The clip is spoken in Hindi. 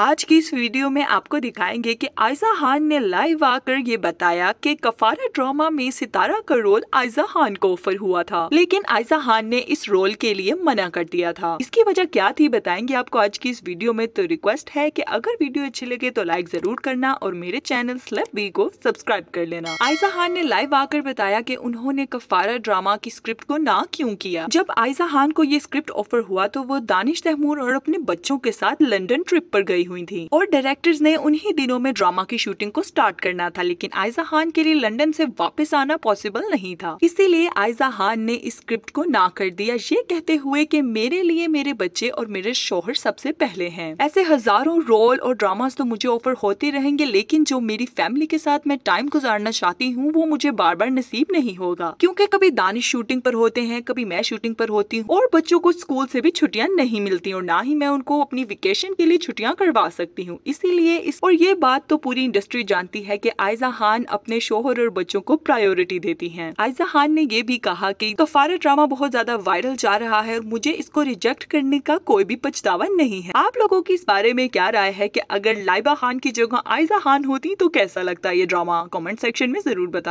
आज की इस वीडियो में आपको दिखाएंगे कि आयजा खान ने लाइव आकर ये बताया कि कफारा ड्रामा में सितारा का रोल आयजा खान को ऑफर हुआ था लेकिन आयजा खान ने इस रोल के लिए मना कर दिया था इसकी वजह क्या थी बताएंगे आपको आज की इस वीडियो में तो रिक्वेस्ट है कि अगर वीडियो अच्छी लगे तो लाइक जरूर करना और मेरे चैनल स्लेप बी को सब्सक्राइब कर लेना आयजा खान ने लाइव आकर बताया की उन्होंने कफारा ड्रामा की स्क्रिप्ट को ना क्यूँ किया जब आयजा खान को ये स्क्रिप्ट ऑफर हुआ तो वो दानिश तैमूर और अपने बच्चों के साथ लंडन ट्रिप पर गई हुई थी और डायरेक्टर्स ने उन्ही दिनों में ड्रामा की शूटिंग को स्टार्ट करना था लेकिन आयजा खान के लिए लंदन से वापस आना पॉसिबल नहीं था इसीलिए आयजा खान ने इस स्क्रिप्ट को ना कर दिया ये कहते हुए कि मेरे लिए मेरे बच्चे और मेरे शोहर सबसे पहले हैं ऐसे हजारों रोल और ड्रामास तो मुझे ऑफर होते रहेंगे लेकिन जो मेरी फैमिली के साथ मैं टाइम गुजारना चाहती हूँ वो मुझे बार बार नसीब नहीं होगा क्यूँकी कभी दानिश शूटिंग पर होते हैं कभी मैं शूटिंग पर होती हूँ और बच्चों को स्कूल से भी छुट्टियाँ नहीं मिलती और ना ही मैं उनको अपनी वेकेशन के लिए छुट्टियाँ करवा लगा सकती हूँ इसीलिए इस और ये बात तो पूरी इंडस्ट्री जानती है कि आयजा खान अपने शोहर और बच्चों को प्रायोरिटी देती है आयजा खान ने ये भी कहा की फारा ड्रामा बहुत ज्यादा वायरल जा रहा है और मुझे इसको रिजेक्ट करने का कोई भी पछतावा नहीं है आप लोगों की इस बारे में क्या राय है की अगर लाइबा खान की जगह आयजा खान होती तो कैसा लगता है ये ड्रामा कॉमेंट सेक्शन में जरूर बता